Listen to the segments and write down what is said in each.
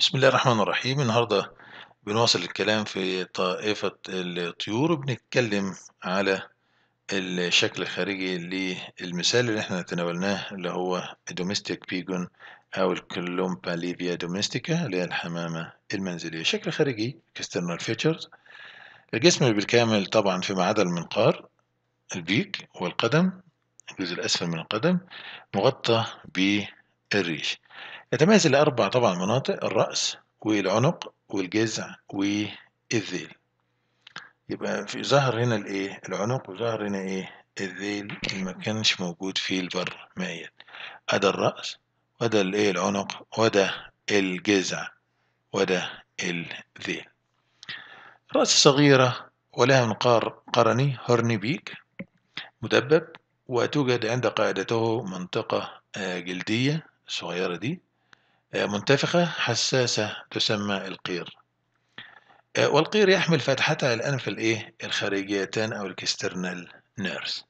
بسم الله الرحمن الرحيم النهاردة بنواصل الكلام في طائفة الطيور بنتكلم على الشكل الخارجي للمثال اللي احنا تناولناه اللي هو دوميستيك بيجون أو الكلومبا ليبيا دوميستيكا اللي هي الحمامة المنزلية شكل خارجي external features الجسم بالكامل طبعا فيما عدا المنقار البيك والقدم الجزء الأسفل من القدم مغطى بالريش يتميز لأربع طبعا مناطق الرأس والعنق والجزع والذيل يبقى في ظهر هنا الايه العنق وظهر هنا ايه الذيل اللي ما كانش موجود في البر مائيا أدا الرأس وده الايه العنق وده الجزع وده الذيل رأس صغيرة ولها منقار قرني هورني بيك مدبب وتوجد عند قاعدته منطقة آه، جلدية صغيرة دي آه، منتفخة حساسة تسمى القير آه، والقير يحمل فتحتها الأنف الإيه الخارجيتان أو الكسترنال نيرس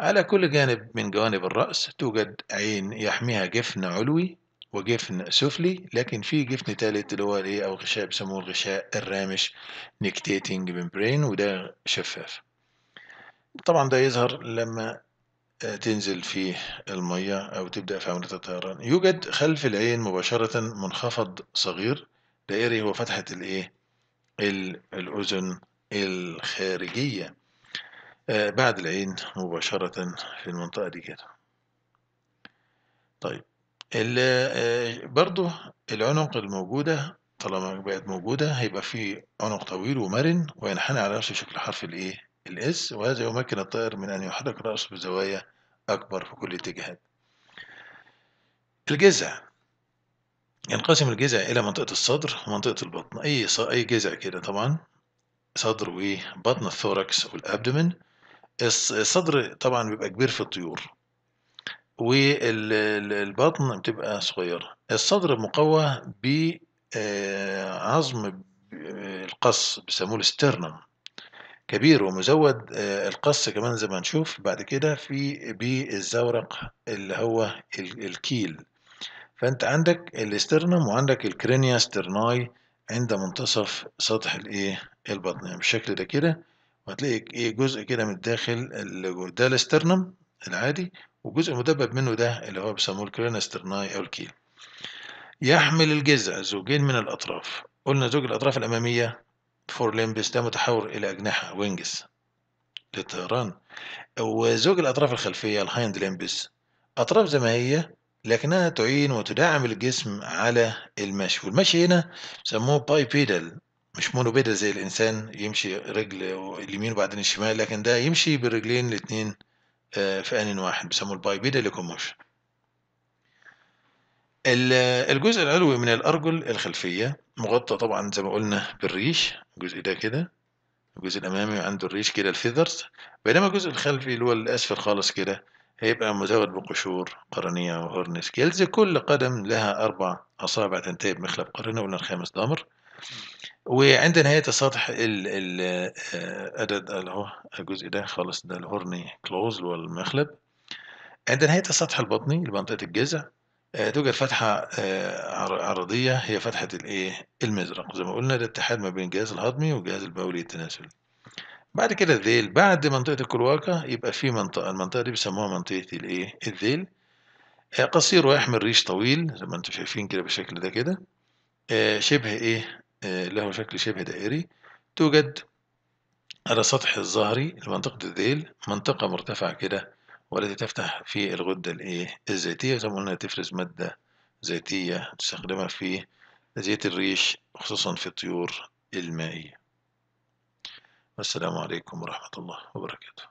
على كل جانب من جوانب الرأس توجد عين يحميها جفن علوي وجفن سفلي لكن في جفن تالت اللي هو الايه او غشاء بيسموه الغشاء الرامش نيكتيتنج ممبرين وده شفاف طبعا ده يظهر لما آه، تنزل فيه المية أو تبدأ في عملية الطيران يوجد خلف العين مباشرة منخفض صغير دائري هو فتحة الإيه؟ الأذن الخارجية آه، بعد العين مباشرة في المنطقة دي كده طيب آه، برضه العنق الموجودة طالما بقت موجودة هيبقى في عنق طويل ومرن وينحنى على نفس شكل حرف الإيه الإس وهذا يمكن الطائر من أن يحرك رأسه بزوايا أكبر في كل اتجاهات الجذع ينقسم الجذع إلى منطقة الصدر ومنطقة البطن أي أي جذع كده طبعا صدر وبطن الثوركس والأبدومن الصدر طبعا بيبقى كبير في الطيور والبطن بتبقى صغيرة الصدر مقوى بعظم آه، آه، القص بيسموه الستيرنم كبير ومزود آه، القص كمان زي ما هنشوف بعد كده في بالزورق اللي هو الكيل فانت عندك الاسترنم وعندك الكرينيا سترناي عند منتصف سطح الايه البطن يعني بالشكل ده كده وهتلاقي ايه جزء كده من الداخل ده الاسترنم العادي وجزء مدبب منه ده اللي هو بيسموه الكرينيا سترناي او الكيل يحمل الجذع زوجين من الاطراف قلنا زوج الاطراف الاماميه فور ليمبس ده متحول إلى أجنحة وينجز للطيران وزوج الأطراف الخلفية الهايند ليمبس أطراف زي ما هي لكنها تعين وتدعم الجسم على المشي والمشي هنا بيسموه باي بيدال مش مونو بيدل زي الإنسان يمشي رجل اليمين وبعدين الشمال لكن ده يمشي بالرجلين الاتنين آه، في آن واحد بيسموه الباي بيدال لوكوموشن الجزء العلوي من الأرجل الخلفية مغطى طبعا زي ما قلنا بالريش الجزء ده كده الجزء الأمامي عنده الريش كده الفيذرز بينما الجزء الخلفي اللي هو الأسفل خالص كده هيبقى مزود بقشور قرنية وهورنس جلز كل قدم لها أربع أصابع تنتهي بمخلب قرنة ولا الخامس ضمر وعند نهاية السطح ال ال آه، أدد أهو الجزء ده خالص ده الهورني كلوز اللي هو المخلب عند نهاية السطح البطني لمنطقة الجذع آه، توجد فتحة آه، عرضية هي فتحة الايه المزرق زي ما قلنا ده اتحاد ما بين الجهاز الهضمي والجهاز البولي التناسلي بعد كده الذيل بعد منطقة الكلواكة يبقى في منطقة المنطقة دي بيسموها منطقة الايه الذيل آه، قصير ويحمل ريش طويل زي ما انتم شايفين كده بالشكل ده كده شبه ايه له شكل شبه دائري توجد على سطح الظهري لمنطقة الذيل منطقة مرتفعة كده والتي تفتح في الغدة الإيه الزيتية زي ما قلنا تفرز مادة زيتية تستخدمها في زيت الريش خصوصا في الطيور المائية والسلام عليكم ورحمة الله وبركاته